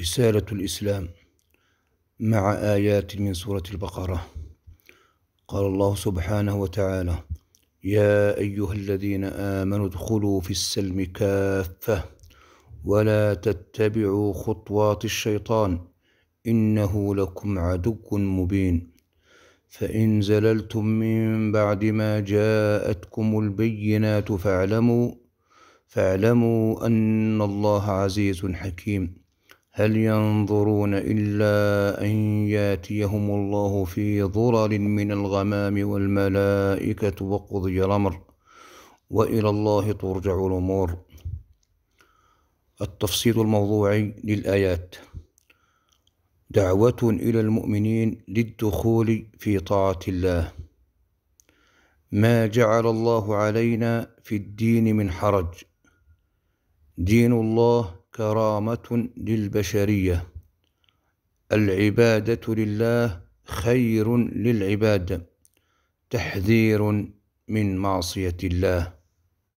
رسالة الإسلام مع آيات من سورة البقرة قال الله سبحانه وتعالى يا أيها الذين آمنوا ادخلوا في السلم كافة ولا تتبعوا خطوات الشيطان إنه لكم عدو مبين فإن زللتم من بعد ما جاءتكم البينات فاعلموا فاعلموا أن الله عزيز حكيم هل ينظرون إلا أن ياتيهم الله في ظلل من الغمام والملائكة وقضي الأمر وإلى الله ترجع الأمور التفصيل الموضوعي للآيات دعوة إلى المؤمنين للدخول في طاعة الله ما جعل الله علينا في الدين من حرج دين الله كرامة للبشرية العبادة لله خير للعباد تحذير من معصية الله